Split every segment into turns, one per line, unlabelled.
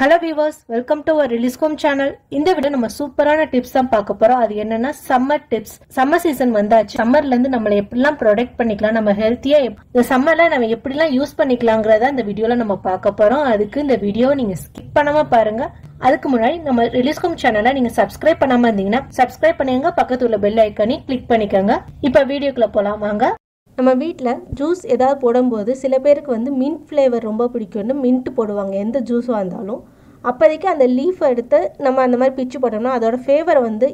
hello viewers welcome to our ரிலிஸ்கோம் channel இந்த விட நம்ம சூப்பரான டிப்ஸ் தான் பார்க்க போறோம் அது என்னன்னா சம்மர் டிப்ஸ் சம்மர் சீசன் வந்தாச்சு சம்மர்ல இருந்து நம்மளை எப்படிலாம் ப்ரொடெக்ட் பண்ணிக்கலாம் நம்ம ஹெல்த்தியா இந்த சம்மர்ல நம்ம எப்படிலாம் யூஸ் பண்ணிக்கலாங்கிறத இந்த வீடியோல நம்ம பார்க்க போறோம் அதுக்கு இந்த வீடியோவை நீங்க ஸ்கிப் பண்ணாம பாருங்க அதுக்கு முன்னாடி நம்ம ரிலீஸ்கோம் சேனலை நீங்க சப்ஸ்கிரைப் பண்ணாம இருந்தீங்கன்னா சப்ஸ்கிரைப் பண்ணுங்க பக்கத்துல உள்ள பெல் ஐக்கானி கிளிக் பண்ணிக்கோங்க இப்ப வீடியோக்குள்ள போலாம் வாங்க நம்ம வீட்டில் ஜூஸ் ஏதாவது போடும்போது சில பேருக்கு வந்து மின்ட் ஃப்ளேவர் ரொம்ப பிடிக்கும்னு மின்ட்டு போடுவாங்க எந்த ஜூஸாக இருந்தாலும் அப்போதைக்கு அந்த லீஃப் எடுத்து நம்ம அந்த மாதிரி பிச்சு போட்டோம்னா அதோடய ஃப்ளேவர் வந்து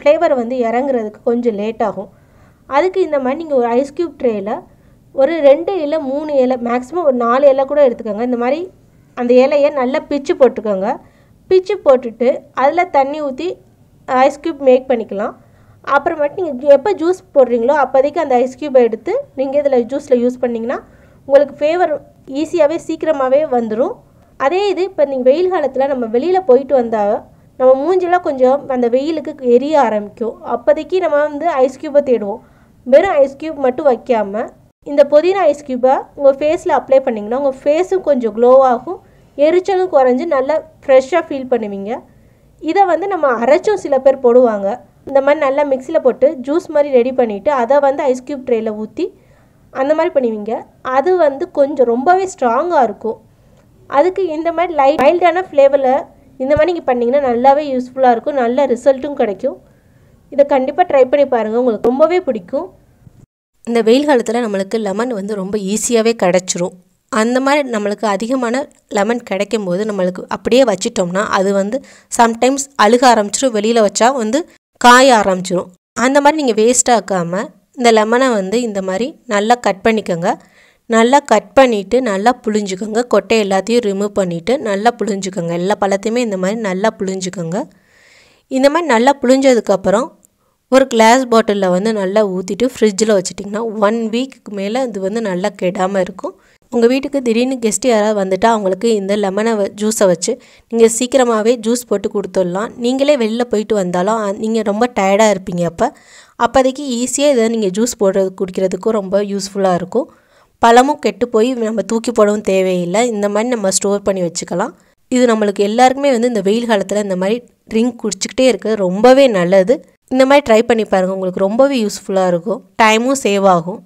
ஃப்ளேவர் வந்து இறங்குறதுக்கு கொஞ்சம் லேட் ஆகும் அதுக்கு இந்த மாதிரி நீங்கள் ஒரு ஐஸ் க்யூப் ட்ரேயில் ஒரு ரெண்டு இலை மூணு இலை மேக்ஸிமம் ஒரு நாலு இலை கூட எடுத்துக்கோங்க இந்த மாதிரி அந்த இலையை நல்லா பிச்சு போட்டுக்கோங்க பிச்சு போட்டுட்டு அதில் தண்ணி ஊற்றி ஐஸ் க்யூப் மேக் பண்ணிக்கலாம் அப்புறமேட்டு நீங்கள் எப்போ ஜூஸ் போடுறீங்களோ அப்போதைக்கு அந்த ஐஸ் க்யூப்பை எடுத்து நீங்கள் இதில் ஜூஸில் யூஸ் பண்ணிங்கன்னா உங்களுக்கு ஃபேவர் ஈஸியாகவே சீக்கிரமாகவே வந்துடும் அதே இது இப்போ நீங்கள் வெயில் காலத்தில் நம்ம வெளியில் போயிட்டு வந்தால் நம்ம மூஞ்செல்லாம் கொஞ்சம் அந்த வெயிலுக்கு எரிய ஆரம்பிக்கும் அப்போதைக்கு நம்ம வந்து ஐஸ் க்யூப்பை தேடுவோம் வெறும் ஐஸ் க்யூப் மட்டும் வைக்காமல் இந்த புதினா ஐஸ் க்யூப்பை உங்கள் ஃபேஸில் அப்ளை பண்ணிங்கன்னா உங்கள் ஃபேஸும் கொஞ்சம் க்ளோவாகும் எரிச்சலும் குறைஞ்சி நல்லா ஃப்ரெஷ்ஷாக ஃபீல் பண்ணுவீங்க இதை வந்து நம்ம அரைச்சும் சில பேர் போடுவாங்க இந்த மாதிரி நல்லா மிக்சியில் போட்டு ஜூஸ் மாதிரி ரெடி பண்ணிவிட்டு அதை வந்து ஐஸ் க்யூப் ட்ரேயில் ஊற்றி அந்த மாதிரி பண்ணுவீங்க அது வந்து கொஞ்சம் ரொம்பவே ஸ்ட்ராங்காக இருக்கும் அதுக்கு இந்த மாதிரி லைட் மைல்டான ஃப்ளேவரில் இந்த மாதிரி நீங்கள் பண்ணிங்கன்னா நல்லாவே யூஸ்ஃபுல்லாக இருக்கும் நல்ல ரிசல்ட்டும் கிடைக்கும் இதை கண்டிப்பாக ட்ரை பண்ணி பாருங்கள் உங்களுக்கு ரொம்பவே பிடிக்கும் இந்த வெயில் காலத்தில் நம்மளுக்கு லெமன் வந்து ரொம்ப ஈஸியாகவே கிடச்சிரும் அந்த மாதிரி நம்மளுக்கு அதிகமான லெமன் கிடைக்கும் போது நம்மளுக்கு அப்படியே வச்சிட்டோம்னா அது வந்து சம்டைம்ஸ் அழுக ஆரம்பிச்சிடும் வெளியில் வச்சா வந்து காய ஆரம்பிச்சிடும் அந்த மாதிரி நீங்கள் வேஸ்ட்டாக்காமல் இந்த லெமனை வந்து இந்த மாதிரி நல்லா கட் பண்ணிக்கோங்க நல்லா கட் பண்ணிவிட்டு நல்லா புழிஞ்சுக்கோங்க கொட்டை எல்லாத்தையும் ரிமூவ் பண்ணிவிட்டு நல்லா புழிஞ்சுக்கோங்க எல்லா பழத்தையுமே இந்த மாதிரி நல்லா புழிஞ்சுக்கோங்க இந்த மாதிரி நல்லா புழிஞ்சதுக்கப்புறம் ஒரு கிளாஸ் பாட்டிலில் வந்து நல்லா ஊற்றிட்டு ஃப்ரிட்ஜில் வச்சுட்டிங்கன்னா ஒன் வீக்குக்கு மேலே இது வந்து நல்லா கெடாமல் இருக்கும் உங்கள் வீட்டுக்கு திடீர்னு கெஸ்ட் யாராவது வந்துட்டால் அவங்களுக்கு இந்த லெமனை ஜூஸை வச்சு நீங்கள் சீக்கிரமாகவே ஜூஸ் போட்டு கொடுத்துடலாம் நீங்களே வெளியில் போயிட்டு வந்தாலும் நீங்கள் ரொம்ப டயர்டாக இருப்பீங்க அப்போ அப்போதைக்கு ஈஸியாக இதை நீங்கள் ஜூஸ் போடுறது குடிக்கிறதுக்கும் ரொம்ப யூஸ்ஃபுல்லாக இருக்கும் பழமும் கெட்டு போய் நம்ம தூக்கி போடவும் தேவையில்லை இந்த மாதிரி நம்ம ஸ்டோர் பண்ணி வச்சுக்கலாம் இது நம்மளுக்கு எல்லாருக்குமே வந்து இந்த வெயில் காலத்தில் இந்த மாதிரி ட்ரிங்க் குடிச்சிக்கிட்டே இருக்க ரொம்பவே நல்லது இந்த மாதிரி ட்ரை பண்ணி பாருங்கள் உங்களுக்கு ரொம்பவே யூஸ்ஃபுல்லாக இருக்கும் டைமும் சேவ் ஆகும்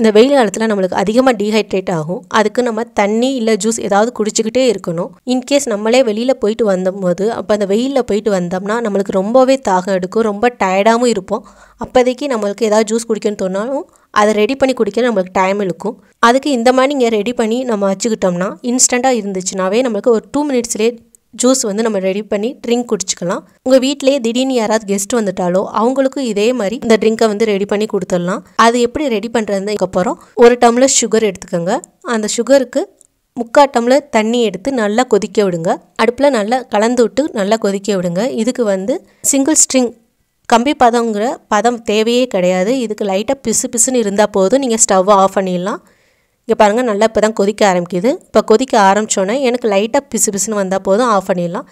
இந்த வெயில் காலத்தில் நம்மளுக்கு அதிகமாக டீஹைட்ரேட் ஆகும் அதுக்கு நம்ம தண்ணி இல்லை ஜூஸ் ஏதாவது குடிச்சிக்கிட்டே இருக்கணும் இன்கேஸ் நம்மளே வெளியில் போயிட்டு வந்தபோது அப்போ அந்த வெயிலில் போயிட்டு வந்தோம்னா நம்மளுக்கு ரொம்பவே தாகம் எடுக்கும் ரொம்ப டயர்டாகவும் இருப்போம் அப்போதைக்கு நம்மளுக்கு ஏதாவது ஜூஸ் குடிக்கணும்னு சொன்னாலும் அதை ரெடி பண்ணி குடிக்க நம்மளுக்கு டைம் இருக்கும் அதுக்கு இந்த மாதிரி நீங்கள் ரெடி பண்ணி நம்ம வச்சுக்கிட்டோம்னா இன்ஸ்டண்ட்டாக இருந்துச்சுனாவே நம்மளுக்கு ஒரு டூ மினிட்ஸ்லேயே ஜூஸ் வந்து நம்ம ரெடி பண்ணி ட்ரிங்க் குடிச்சிக்கலாம் உங்கள் வீட்டிலேயே திடீர்னு யாராவது கெஸ்ட் வந்துட்டாலோ அவங்களுக்கும் இதே மாதிரி இந்த ட்ரிங்கை வந்து ரெடி பண்ணி கொடுத்துடலாம் அது எப்படி ரெடி பண்ணுறதுன்னு அப்புறம் ஒரு டம்ளர் சுகர் எடுத்துக்கோங்க அந்த சுகருக்கு முக்கால் டம்ளர் தண்ணி எடுத்து நல்லா கொதிக்க விடுங்க அடுப்பில் நல்லா கலந்து விட்டு நல்லா கொதிக்க விடுங்க இதுக்கு வந்து சிங்கிள் ஸ்ட்ரிங் கம்பி பதங்கிற பதம் தேவையே கிடையாது இதுக்கு லைட்டாக பிசு பிசுன்னு இருந்தால் போதும் நீங்கள் ஸ்டவ்வை ஆஃப் பண்ணிடலாம் இங்கே பாருங்கள் நல்லா இப்போ தான் கொதிக்க ஆரம்பிக்குது இப்போ கொதிக்க ஆரம்பித்தோன்னே எனக்கு லைட்டாக பிசு பிசுன்னு வந்தால் போதும் ஆஃப் பண்ணிடலாம்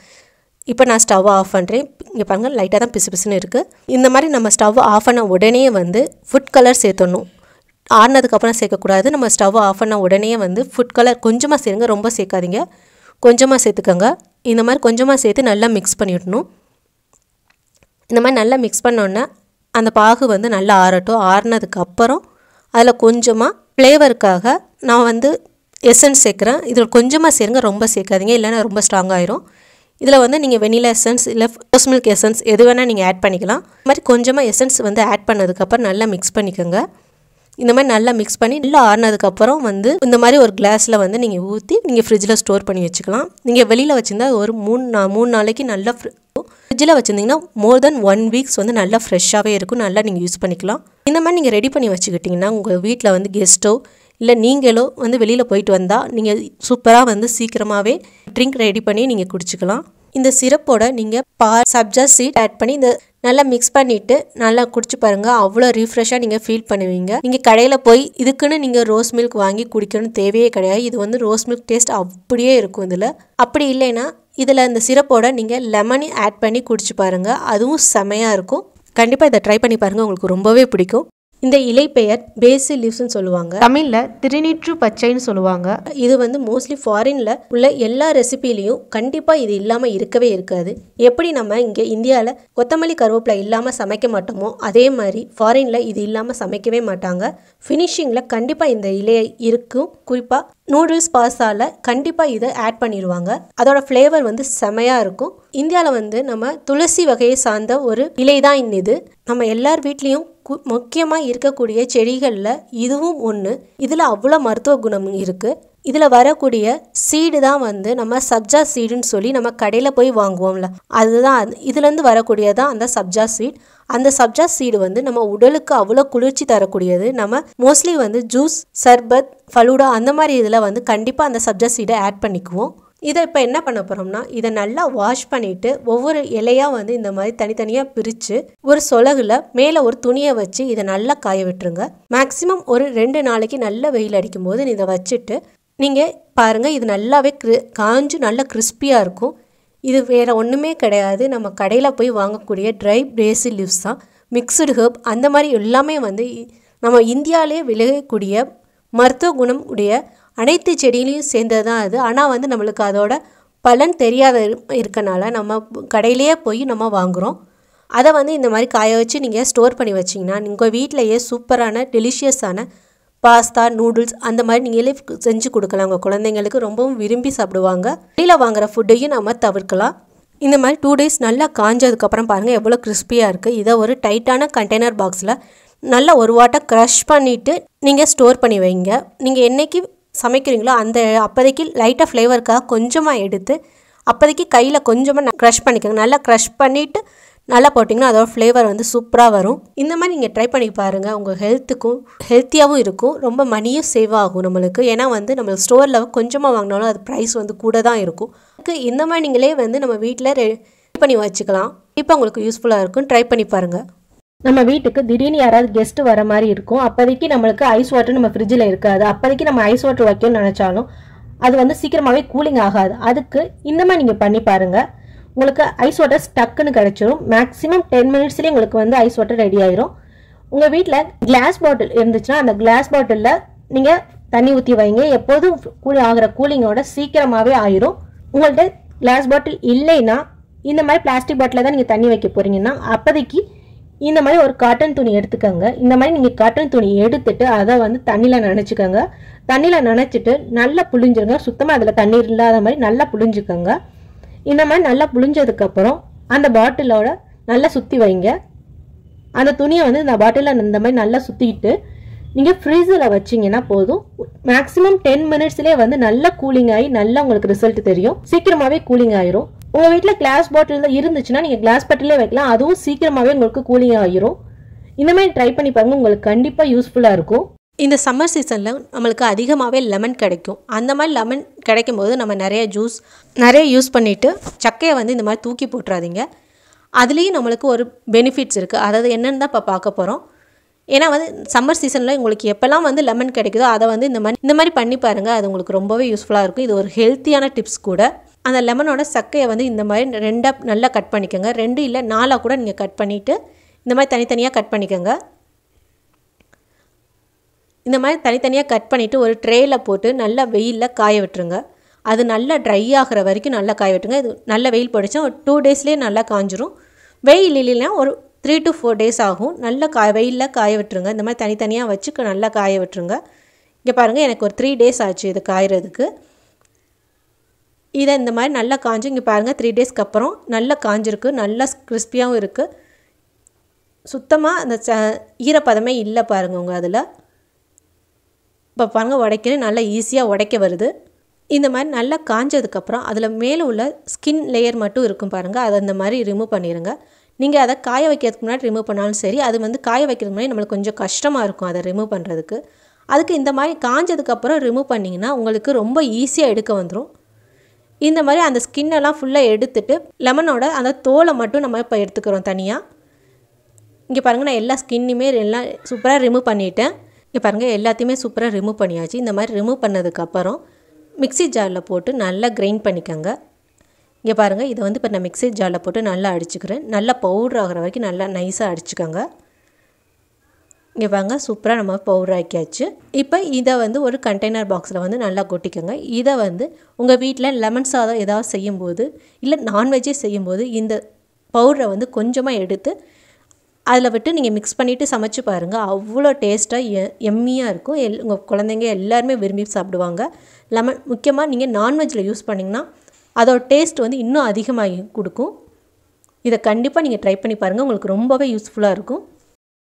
இப்போ நான் ஸ்டவ் ஆஃப் பண்ணுறேன் இங்கே பாருங்கள் லைட்டாக தான் பிசு பிசுன்னு இருக்குது இந்த மாதிரி நம்ம ஸ்டவ் ஆஃப் பண்ண உடனே வந்து ஃபுட் கலர் சேர்த்தணும் ஆடினதுக்கப்புறம் சேர்க்கக்கூடாது நம்ம ஸ்டவ் ஆஃப் பண்ண உடனே வந்து ஃபுட் கலர் கொஞ்சமாக சேருங்க ரொம்ப சேர்க்காதீங்க கொஞ்சமாக சேர்த்துக்கோங்க இந்த மாதிரி கொஞ்சமாக சேர்த்து நல்லா மிக்ஸ் பண்ணிவிடணும் இந்த மாதிரி நல்லா மிக்ஸ் பண்ணோன்னே அந்த பாகு வந்து நல்லா ஆறட்டும் ஆறினதுக்கப்புறம் அதில் கொஞ்சமாக ஃப்ளேவருக்காக நான் வந்து எசன்ஸ் சேர்க்குறேன் இதில் கொஞ்சமாக சேருங்க ரொம்ப சேர்க்காதீங்க இல்லைன்னா ரொம்ப ஸ்ட்ராங் ஆயிரும் இதில் வந்து நீங்கள் வெனிலா எசன்ஸ் இல்லை ஃபோஸ் மில்க் எசன்ஸ் எது வேணால் நீங்கள் ஆட் பண்ணிக்கலாம் இது மாதிரி கொஞ்சமாக எசன்ஸ் வந்து ஆட் பண்ணதுக்கப்புறம் நல்லா மிக்ஸ் பண்ணிக்கோங்க இந்த மாதிரி நல்லா மிக்ஸ் பண்ணி நல்லா ஆறினதுக்கப்புறம் வந்து இந்த மாதிரி ஒரு கிளாஸில் வந்து நீங்கள் ஊற்றி நீங்கள் ஃப்ரிட்ஜில் ஸ்டோர் பண்ணி வச்சுக்கலாம் நீங்கள் வெளியில் வச்சுருந்தா ஒரு மூணு நா மூணு நாளைக்கு நல்லா ஃப்ரிட்ஜில் வச்சுருந்தீங்கன்னா மோர் தென் ஒன் வீக்ஸ் வந்து நல்லா ஃப்ரெஷ்ஷாகவே இருக்கும் நல்லா நீங்கள் யூஸ் பண்ணிக்கலாம் இந்த மாதிரி நீங்கள் ரெடி பண்ணி வச்சுக்கிட்டிங்கன்னா உங்கள் வீட்டில் வந்து கெஸ்ட்டோ இல்லை நீங்களோ வந்து வெளியில் போயிட்டு வந்தால் நீங்கள் சூப்பராக வந்து சீக்கிரமாகவே ட்ரிங்க் ரெடி பண்ணி நீங்கள் குடிச்சிக்கலாம் இந்த சிரப்போட நீங்கள் பா சப்ஜா சீட் ஆட் பண்ணி இந்த நல்லா மிக்ஸ் பண்ணிவிட்டு நல்லா குடிச்சு பாருங்கள் அவ்வளோ ரீஃப்ரெஷ்ஷாக நீங்கள் ஃபீல் பண்ணுவீங்க நீங்கள் கடையில் போய் இதுக்குன்னு நீங்கள் ரோஸ் மில்க் வாங்கி குடிக்கணும் தேவையே கிடையாது இது வந்து ரோஸ் மில்க் டேஸ்ட் அப்படியே இருக்கும் இதில் அப்படி இல்லைன்னா இதில் இந்த சிரப்போட நீங்கள் லெமனி ஆட் பண்ணி குடிச்சு பாருங்கள் அதுவும் செமையாக இருக்கும் கண்டிப்பாக இதை ட்ரை பண்ணி பாருங்கள் உங்களுக்கு ரொம்பவே பிடிக்கும் இந்த இலை பெயர் பேசி லீவ்ஸ்னு சொல்லுவாங்க தமிழில் திருநீற்று பச்சைன்னு சொல்லுவாங்க இது வந்து மோஸ்ட்லி ஃபாரினில் உள்ள எல்லா ரெசிபிலையும் கண்டிப்பாக இது இல்லாமல் இருக்கவே இருக்காது எப்படி நம்ம இங்கே இந்தியாவில் கொத்தமல்லி கருவேப்பிலை இல்லாமல் சமைக்க மாட்டோமோ அதே மாதிரி ஃபாரினில் இது இல்லாமல் சமைக்கவே மாட்டாங்க ஃபினிஷிங்கில் கண்டிப்பாக இந்த இலையை இருக்கும் குறிப்பாக நூடுல்ஸ் பாஸ்தாவில் கண்டிப்பாக இதை ஆட் பண்ணிடுவாங்க அதோட ஃப்ளேவர் வந்து செமையாக இருக்கும் இந்தியாவில் வந்து நம்ம துளசி வகையை சார்ந்த ஒரு இலை தான் இது நம்ம எல்லார் வீட்லேயும் கு முக்கியமாக இருக்கக்கூடிய செடிகளில் இதுவும் ஒன்று இதில் அவ்வளோ மருத்துவ குணம் இருக்குது இதில் வரக்கூடிய சீடு தான் வந்து நம்ம சப்ஜா சீடுன்னு சொல்லி நம்ம கடையில் போய் வாங்குவோம்ல அதுதான் இதுலேருந்து வரக்கூடியதான் அந்த சப்ஜா சீட் அந்த சப்ஜா சீடு வந்து நம்ம உடலுக்கு அவ்வளோ குளிர்ச்சி தரக்கூடியது நம்ம மோஸ்ட்லி வந்து ஜூஸ் சர்பத் ஃபலூடா அந்த மாதிரி இதில் வந்து கண்டிப்பாக அந்த சப்ஜா சீடை ஆட் பண்ணிக்குவோம் இதை இப்போ என்ன பண்ண போகிறோம்னா இதை நல்லா வாஷ் பண்ணிவிட்டு ஒவ்வொரு இலையாக வந்து இந்த மாதிரி தனித்தனியாக பிரித்து ஒரு சொலகுல மேலே ஒரு துணியை வச்சு இதை நல்லா காய விட்டுருங்க மேக்ஸிமம் ஒரு ரெண்டு நாளைக்கு நல்ல வெயில் அடிக்கும் போது இதை வச்சுட்டு நீங்கள் பாருங்கள் இது நல்லாவே கிரி காஞ்சு நல்லா கிறிஸ்பியாக இருக்கும் இது வேறு ஒன்றுமே கிடையாது நம்ம கடையில் போய் வாங்கக்கூடிய ட்ரை பேசி லிவ்ஸ் தான் மிக்சடு ஹேர்ப் அந்த மாதிரி எல்லாமே வந்து நம்ம இந்தியாவிலே விளையக்கூடிய மருத்துவ குணம் உடைய அனைத்து செடியிலையும் சேர்ந்தது தான் அது ஆனால் வந்து நம்மளுக்கு அதோட பலன் தெரியாத இருக்கனால நம்ம கடையிலேயே போய் நம்ம வாங்குகிறோம் அதை வந்து இந்த மாதிரி காய வச்சு நீங்கள் ஸ்டோர் பண்ணி வச்சிங்கன்னா உங்கள் வீட்டிலையே சூப்பரான டெலிஷியஸான பாஸ்தா நூடுல்ஸ் அந்த மாதிரி நீங்களே செஞ்சு கொடுக்கலாம் உங்கள் குழந்தைங்களுக்கு ரொம்பவும் விரும்பி சாப்பிடுவாங்க வெளியில் வாங்குகிற ஃபுட்டையும் நம்ம தவிர்க்கலாம் இந்த மாதிரி டூ டேஸ் நல்லா காஞ்சதுக்கப்புறம் பாருங்கள் எவ்வளோ கிறிஸ்பியாக இருக்குது இதை ஒரு டைட்டான கண்டெய்னர் பாக்ஸில் நல்லா ஒரு வாட்டை க்ரஷ் பண்ணிவிட்டு நீங்கள் ஸ்டோர் பண்ணி வைங்க நீங்கள் என்றைக்கு சமைக்கிறீங்களோ அந்த அப்போதைக்கு லைட்டாக ஃப்ளேவருக்காக கொஞ்சமாக எடுத்து அப்போதைக்கு கையில் கொஞ்சமாக க்ரஷ் பண்ணிக்கோங்க நல்லா க்ரஷ் பண்ணிவிட்டு நல்லா போட்டிங்கன்னா அதோட ஃப்ளேவர் வந்து சூப்பராக வரும் இந்த மாதிரி நீங்கள் ட்ரை பண்ணி பாருங்கள் உங்கள் ஹெல்த்துக்கும் ஹெல்த்தியாகவும் இருக்கும் ரொம்ப மணியும் சேவ் ஆகும் நம்மளுக்கு ஏன்னா வந்து நம்ம ஸ்டோரில் கொஞ்சமாக வாங்கினாலும் அது ப்ரைஸ் வந்து கூட தான் இருக்கும் இந்த மாதிரி நீங்களே வந்து நம்ம வீட்டில் ரெடி பண்ணி வச்சுக்கலாம் இப்போ உங்களுக்கு யூஸ்ஃபுல்லாக இருக்கும் ட்ரை பண்ணி பாருங்கள் நம்ம வீட்டுக்கு திடீர்னு யாராவது கெஸ்ட் வர மாதிரி இருக்கும் அப்போதைக்கு நம்மளுக்கு ஐஸ் வாட்டர் நம்ம ஃப்ரிட்ஜில் இருக்காது அப்போதைக்கு நம்ம ஐஸ் வாட்டர் வைக்கணும்னு நினச்சாலும் அது வந்து சீக்கிரமாகவே கூலிங் ஆகாது அதுக்கு இந்த மாதிரி நீங்கள் பண்ணி பாருங்கள் உங்களுக்கு ஐஸ் வாட்டர் ஸ்டக்குன்னு கிடச்சிரும் மேக்ஸிமம் டென் மினிட்ஸ்லேயே உங்களுக்கு வந்து ஐஸ் வாட்டர் ரெடி ஆயிரும் உங்கள் வீட்டில் கிளாஸ் பாட்டில் இருந்துச்சுன்னா அந்த கிளாஸ் பாட்டிலில் நீங்கள் தண்ணி ஊற்றி வைங்க எப்போதும் கூலி ஆகிற கூலிங்கோட சீக்கிரமாகவே ஆயிரும் உங்கள்கிட்ட கிளாஸ் பாட்டில் இல்லைன்னா இந்த மாதிரி பிளாஸ்டிக் பாட்டில் தான் நீங்கள் தண்ணி வைக்க போகிறீங்கன்னா அப்போதைக்கு இந்த மாதிரி ஒரு காட்டன் துணி எடுத்துக்கோங்க இந்த மாதிரி நீங்கள் காட்டன் துணி எடுத்துட்டு அதை வந்து தண்ணியில் நினச்சிக்கோங்க தண்ணியில் நினச்சிட்டு நல்லா புழிஞ்சிருங்க சுத்தமாக அதில் தண்ணீர் இல்லாத மாதிரி நல்லா புழிஞ்சிக்கோங்க இந்த மாதிரி நல்லா புழிஞ்சதுக்கப்புறம் அந்த பாட்டிலோட நல்லா சுற்றி வைங்க அந்த துணியை வந்து இந்த பாட்டிலில் இந்த மாதிரி நல்லா சுற்றிட்டு நீங்கள் ஃப்ரிட்ஜில் வச்சிங்கன்னா போதும் மேக்ஸிமம் டென் மினிட்ஸ்லேயே வந்து நல்லா கூலிங் ஆகி நல்லா உங்களுக்கு ரிசல்ட் தெரியும் சீக்கிரமாகவே கூலிங் ஆயிரும் உங்கள் வீட்டில் கிளாஸ் பாட்டில் தான் இருந்துச்சுன்னா நீங்கள் கிளாஸ் பாட்டிலே வைக்கலாம் அதுவும் சீக்கிரமாகவே உங்களுக்கு கூலிங் ஆகிரும் இந்தமாதிரி ட்ரை பண்ணி பாருங்கள் உங்களுக்கு கண்டிப்பாக யூஸ்ஃபுல்லாக இருக்கும் இந்த சம்மர் சீசனில் நம்மளுக்கு அதிகமாகவே லெமன் கிடைக்கும் அந்த மாதிரி லெமன் கிடைக்கும் போது நம்ம நிறைய ஜூஸ் நிறைய யூஸ் பண்ணிவிட்டு சக்கையை வந்து இந்த மாதிரி தூக்கி போட்டுறாதீங்க அதுலேயும் நம்மளுக்கு ஒரு பெனிஃபிட்ஸ் இருக்குது அதாவது என்னென்னு தான் இப்போ பார்க்க போகிறோம் ஏன்னா வந்து சம்மர் சீசனில் உங்களுக்கு எப்போல்லாம் வந்து லெமன் கிடைக்குதோ அதை வந்து இந்த மாதிரி இந்த மாதிரி பண்ணி பாருங்கள் அது உங்களுக்கு ரொம்பவே யூஸ்ஃபுல்லாக இருக்கும் இது ஒரு ஹெல்த்தியான டிப்ஸ் கூட அந்த லெமனோட சக்கையை வந்து இந்த மாதிரி ரெண்டாக நல்லா கட் பண்ணிக்கோங்க ரெண்டு இல்லை நாலாக கூட நீங்கள் கட் பண்ணிவிட்டு இந்த மாதிரி தனித்தனியாக கட் பண்ணிக்கோங்க இந்த மாதிரி தனித்தனியாக கட் பண்ணிவிட்டு ஒரு ட்ரேயில் போட்டு நல்லா வெயிலில் காய விட்டுருங்க அது நல்லா ட்ரை ஆகிற வரைக்கும் நல்லா காய விட்டுருங்க இது நல்ல வெயில் படித்தா ஒரு டூ டேஸ்லேயே நல்லா காஞ்சிரும் வெயில் இல்லைன்னா ஒரு த்ரீ டு ஃபோர் டேஸ் ஆகும் நல்லா கா வெயிலில் காய விட்டுருங்க இந்த மாதிரி தனித்தனியாக வச்சு நல்லா காய விட்டுருங்க இங்கே பாருங்கள் எனக்கு ஒரு த்ரீ டேஸ் ஆச்சு இது காயறதுக்கு இதை இந்த மாதிரி நல்லா காஞ்சு இங்கே பாருங்கள் த்ரீ டேஸ்க்கு அப்புறம் நல்லா காஞ்சிருக்கு நல்லா கிறிஸ்பியாகவும் இருக்குது சுத்தமாக அந்த ச ஈரப்பதமே இல்லை பாருங்கள் உங்கள் அதில் இப்போ பாருங்கள் உடைக்கணும் நல்லா ஈஸியாக உடைக்க வருது இந்த மாதிரி நல்லா காஞ்சதுக்கப்புறம் அதில் மேலே உள்ள ஸ்கின் லேயர் மட்டும் இருக்கும் பாருங்கள் அதை இந்த மாதிரி ரிமூவ் பண்ணிடுங்க நீங்கள் அதை காய வைக்கிறதுக்கு முன்னாடி ரிமூவ் பண்ணாலும் சரி அது வந்து காய வைக்கிறதுக்கு முன்னாடி நம்மளுக்கு கொஞ்சம் கஷ்டமாக இருக்கும் அதை ரிமூவ் பண்ணுறதுக்கு அதுக்கு இந்த மாதிரி காஞ்சதுக்கப்புறம் ரிமூவ் பண்ணிங்கன்னா உங்களுக்கு ரொம்ப ஈஸியாக எடுக்க வந்துடும் இந்த மாதிரி அந்த ஸ்கின்னெல்லாம் ஃபுல்லாக எடுத்துட்டு லெமனோட அந்த தோலை மட்டும் நம்ம இப்போ எடுத்துக்கிறோம் தனியாக இங்கே பாருங்கள் நான் எல்லா ஸ்கின்னுமே எல்லாம் சூப்பராக ரிமூவ் பண்ணிட்டேன் இங்கே பாருங்கள் எல்லாத்தையுமே சூப்பராக ரிமூவ் பண்ணியாச்சு இந்த மாதிரி ரிமூவ் பண்ணதுக்கப்புறம் மிக்சி ஜாரில் போட்டு நல்லா கிரைண்ட் பண்ணிக்கோங்க இங்கே பாருங்கள் இதை வந்து இப்போ நான் மிக்சி ஜாரில் போட்டு நல்லா அடிச்சுக்கிறேன் நல்லா பவுடர் ஆகிற வரைக்கும் நல்லா நைஸாக அடிச்சுக்கோங்க இங்கே வாங்க சூப்பராக நம்ம பவுடர் ஆக்கியாச்சு இப்போ இதை வந்து ஒரு கண்டெய்னர் பாக்ஸில் வந்து நல்லா கொட்டிக்கோங்க இதை வந்து உங்கள் வீட்டில் லெமன் சாதம் ஏதாவது செய்யும்போது இல்லை நான்வெஜ்ஜே செய்யும்போது இந்த பவுடரை வந்து கொஞ்சமாக எடுத்து அதில் விட்டு நீங்கள் மிக்ஸ் பண்ணிவிட்டு சமைச்சு பாருங்கள் அவ்வளோ டேஸ்ட்டாக எ எம்மியாக இருக்கும் எல் உங்கள் குழந்தைங்க எல்லாருமே விரும்பி சாப்பிடுவாங்க லெமன் முக்கியமாக நீங்கள் நான்வெஜ்ஜில் யூஸ் பண்ணிங்கன்னா அதோட டேஸ்ட் வந்து இன்னும் அதிகமாகி கொடுக்கும் இதை கண்டிப்பாக நீங்கள் ட்ரை பண்ணி பாருங்கள் உங்களுக்கு ரொம்பவே யூஸ்ஃபுல்லாக இருக்கும்